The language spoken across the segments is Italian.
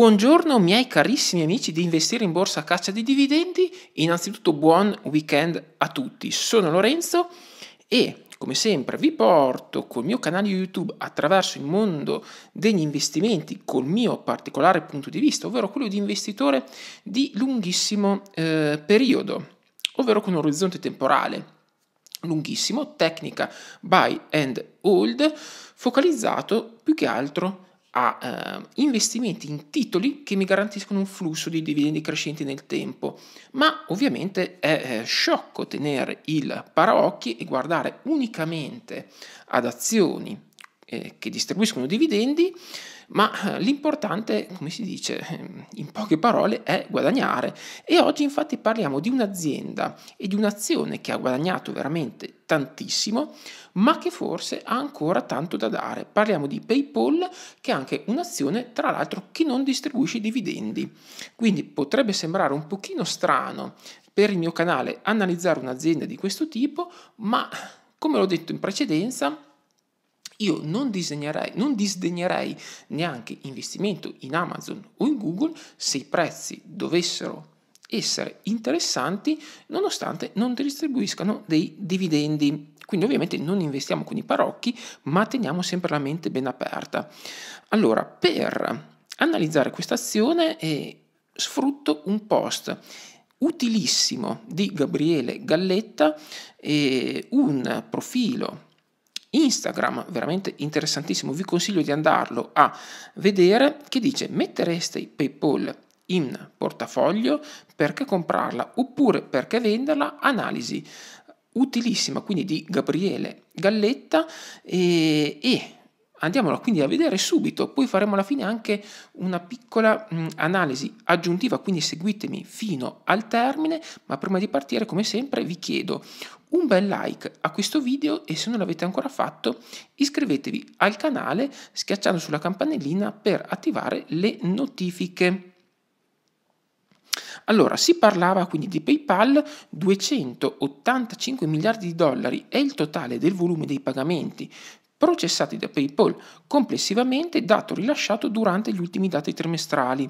Buongiorno miei carissimi amici di Investire in Borsa a Caccia di Dividendi, innanzitutto buon weekend a tutti, sono Lorenzo e come sempre vi porto col mio canale YouTube attraverso il mondo degli investimenti col mio particolare punto di vista, ovvero quello di investitore di lunghissimo eh, periodo, ovvero con un orizzonte temporale lunghissimo, tecnica buy and hold, focalizzato più che altro su a eh, investimenti in titoli che mi garantiscono un flusso di dividendi crescenti nel tempo, ma ovviamente è eh, sciocco tenere il paraocchi e guardare unicamente ad azioni eh, che distribuiscono dividendi ma eh, l'importante, come si dice eh, in poche parole, è guadagnare. E oggi infatti parliamo di un'azienda e di un'azione che ha guadagnato veramente tantissimo, ma che forse ha ancora tanto da dare. Parliamo di PayPal, che è anche un'azione, tra l'altro, che non distribuisce dividendi. Quindi potrebbe sembrare un pochino strano per il mio canale analizzare un'azienda di questo tipo, ma come l'ho detto in precedenza, io non, non disdegnerei neanche investimento in Amazon o in Google se i prezzi dovessero essere interessanti nonostante non distribuiscano dei dividendi. Quindi ovviamente non investiamo con i parocchi, ma teniamo sempre la mente ben aperta. Allora, per analizzare questa azione eh, sfrutto un post utilissimo di Gabriele Galletta, eh, un profilo Instagram, veramente interessantissimo, vi consiglio di andarlo a vedere, che dice mettereste i PayPal in portafoglio perché comprarla oppure perché venderla, analisi utilissima quindi di Gabriele Galletta e, e andiamola quindi a vedere subito, poi faremo alla fine anche una piccola mh, analisi aggiuntiva, quindi seguitemi fino al termine, ma prima di partire come sempre vi chiedo un bel like a questo video e se non l'avete ancora fatto iscrivetevi al canale schiacciando sulla campanellina per attivare le notifiche. Allora, si parlava quindi di PayPal, 285 miliardi di dollari è il totale del volume dei pagamenti processati da PayPal complessivamente dato rilasciato durante gli ultimi dati trimestrali,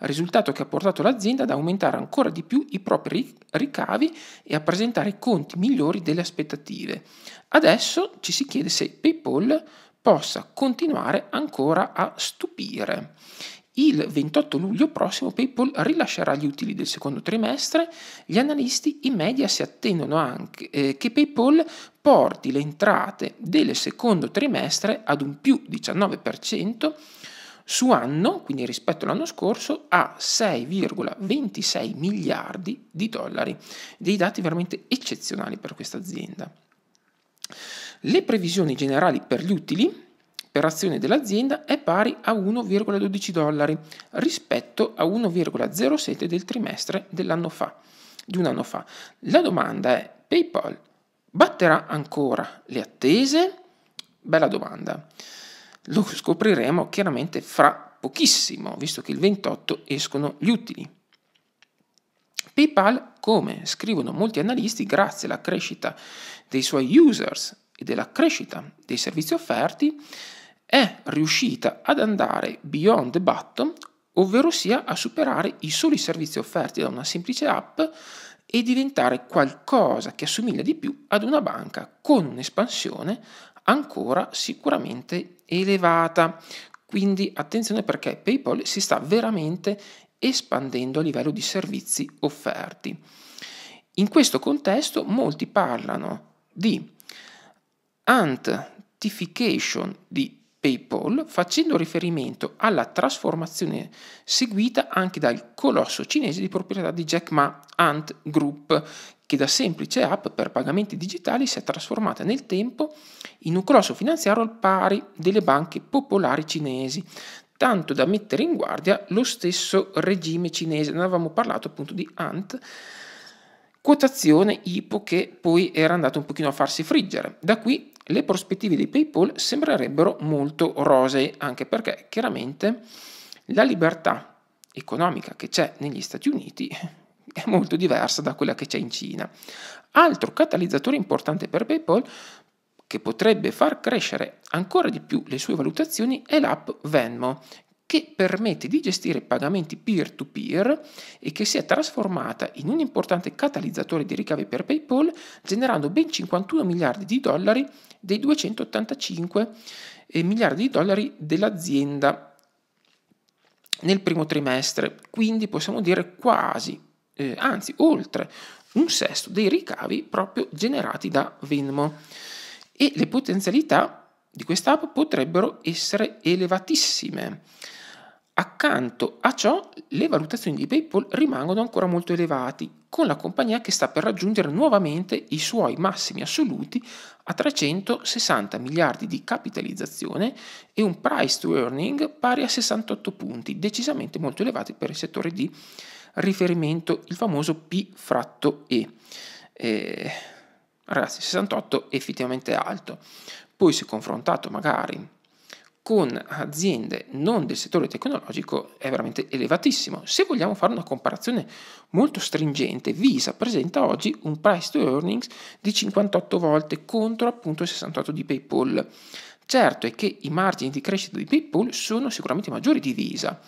risultato che ha portato l'azienda ad aumentare ancora di più i propri ricavi e a presentare conti migliori delle aspettative. Adesso ci si chiede se PayPal possa continuare ancora a stupire il 28 luglio prossimo PayPal rilascerà gli utili del secondo trimestre. Gli analisti in media si attendono anche eh, che PayPal porti le entrate del secondo trimestre ad un più 19% su anno, quindi rispetto all'anno scorso, a 6,26 miliardi di dollari. Dei dati veramente eccezionali per questa azienda. Le previsioni generali per gli utili per azione dell'azienda è pari a 1,12 dollari rispetto a 1,07 del trimestre dell'anno fa, di un anno fa. La domanda è PayPal batterà ancora le attese? Bella domanda. Lo scopriremo chiaramente fra pochissimo, visto che il 28 escono gli utili. PayPal, come scrivono molti analisti, grazie alla crescita dei suoi users e della crescita dei servizi offerti, è riuscita ad andare beyond the button, ovvero sia a superare i soli servizi offerti da una semplice app e diventare qualcosa che assomiglia di più ad una banca con un'espansione ancora sicuramente elevata. Quindi attenzione perché PayPal si sta veramente espandendo a livello di servizi offerti. In questo contesto molti parlano di antification di PayPal facendo riferimento alla trasformazione seguita anche dal colosso cinese di proprietà di Jack Ma Ant Group che da semplice app per pagamenti digitali si è trasformata nel tempo in un colosso finanziario al pari delle banche popolari cinesi, tanto da mettere in guardia lo stesso regime cinese. Ne avevamo parlato appunto di Ant, quotazione IPO che poi era andato un pochino a farsi friggere. Da qui le prospettive di PayPal sembrerebbero molto rosee, anche perché chiaramente la libertà economica che c'è negli Stati Uniti è molto diversa da quella che c'è in Cina. Altro catalizzatore importante per PayPal che potrebbe far crescere ancora di più le sue valutazioni è l'app Venmo, che permette di gestire pagamenti peer-to-peer e che si è trasformata in un importante catalizzatore di ricavi per PayPal, generando ben 51 miliardi di dollari dei 285 eh, miliardi di dollari dell'azienda nel primo trimestre, quindi possiamo dire quasi, eh, anzi oltre un sesto dei ricavi proprio generati da Venmo. E le potenzialità di quest'app potrebbero essere elevatissime. Accanto a ciò, le valutazioni di PayPal rimangono ancora molto elevati, con la compagnia che sta per raggiungere nuovamente i suoi massimi assoluti a 360 miliardi di capitalizzazione e un price to earning pari a 68 punti, decisamente molto elevati per il settore di riferimento, il famoso P fratto E. Eh, ragazzi, 68 è effettivamente alto. Poi se confrontato magari con aziende non del settore tecnologico è veramente elevatissimo. Se vogliamo fare una comparazione molto stringente, Visa presenta oggi un price to earnings di 58 volte contro appunto 68 di PayPal. Certo è che i margini di crescita di PayPal sono sicuramente maggiori di Visa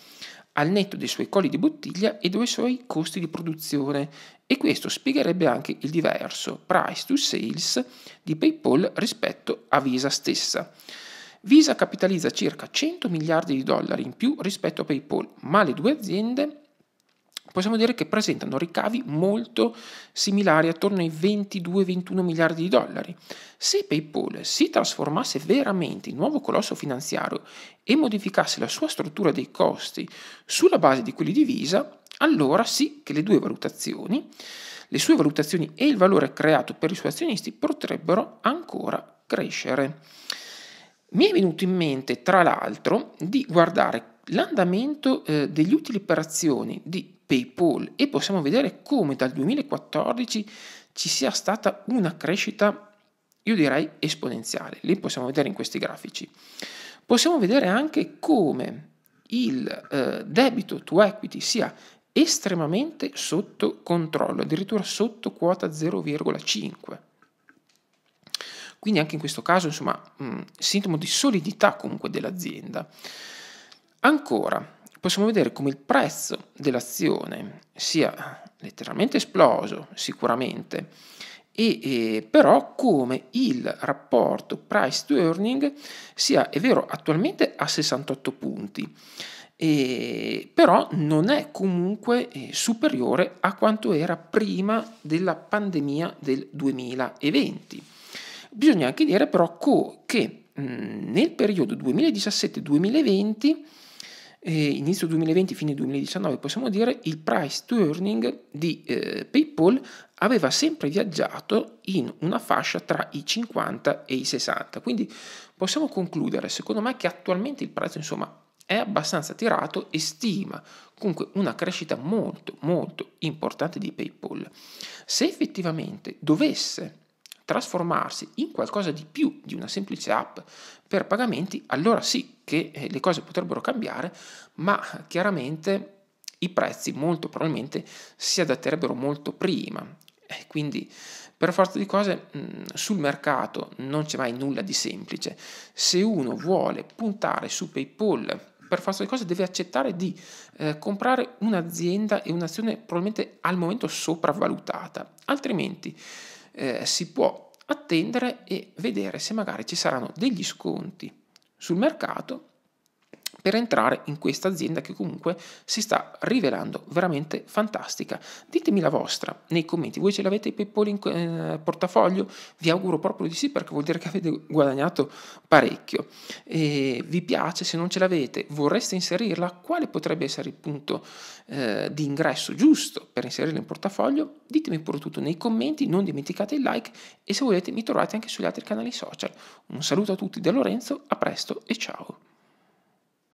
al netto dei suoi colli di bottiglia e dei suoi costi di produzione e questo spiegherebbe anche il diverso price to sales di PayPal rispetto a Visa stessa. Visa capitalizza circa 100 miliardi di dollari in più rispetto a PayPal, ma le due aziende possiamo dire che presentano ricavi molto similari, attorno ai 22-21 miliardi di dollari. Se PayPal si trasformasse veramente in nuovo colosso finanziario e modificasse la sua struttura dei costi sulla base di quelli di Visa, allora sì che le due valutazioni, le sue valutazioni e il valore creato per i suoi azionisti potrebbero ancora crescere. Mi è venuto in mente, tra l'altro, di guardare l'andamento eh, degli utili per azioni di PayPal e possiamo vedere come dal 2014 ci sia stata una crescita, io direi, esponenziale. Lì possiamo vedere in questi grafici. Possiamo vedere anche come il eh, debito to equity sia estremamente sotto controllo, addirittura sotto quota 0,5. Quindi anche in questo caso, insomma, mh, mm, sintomo di solidità comunque dell'azienda. Ancora, possiamo vedere come il prezzo dell'azione sia letteralmente esploso, sicuramente, e, eh, però come il rapporto price to earning sia, è vero, attualmente a 68 punti, eh, però non è comunque eh, superiore a quanto era prima della pandemia del 2020. Bisogna anche dire però che mm, nel periodo 2017-2020 eh, inizio 2020, fine 2019, possiamo dire, il price to earning di eh, PayPal aveva sempre viaggiato in una fascia tra i 50 e i 60. Quindi possiamo concludere, secondo me, che attualmente il prezzo, insomma, è abbastanza tirato e stima comunque una crescita molto, molto importante di PayPal. Se effettivamente dovesse trasformarsi in qualcosa di più di una semplice app per pagamenti, allora sì che eh, le cose potrebbero cambiare, ma chiaramente i prezzi molto probabilmente si adatterebbero molto prima. Quindi per forza di cose mm, sul mercato non c'è mai nulla di semplice. Se uno vuole puntare su PayPal per forza di cose deve accettare di eh, comprare un'azienda e un'azione probabilmente al momento sopravvalutata, altrimenti eh, si può attendere e vedere se magari ci saranno degli sconti sul mercato per entrare in questa azienda che comunque si sta rivelando veramente fantastica. Ditemi la vostra nei commenti, voi ce l'avete PayPal in eh, portafoglio? Vi auguro proprio di sì perché vuol dire che avete guadagnato parecchio. E vi piace? Se non ce l'avete, vorreste inserirla? Quale potrebbe essere il punto eh, di ingresso giusto per inserirla in portafoglio? Ditemi pure tutto nei commenti, non dimenticate il like e se volete mi trovate anche sugli altri canali social. Un saluto a tutti da Lorenzo, a presto e ciao!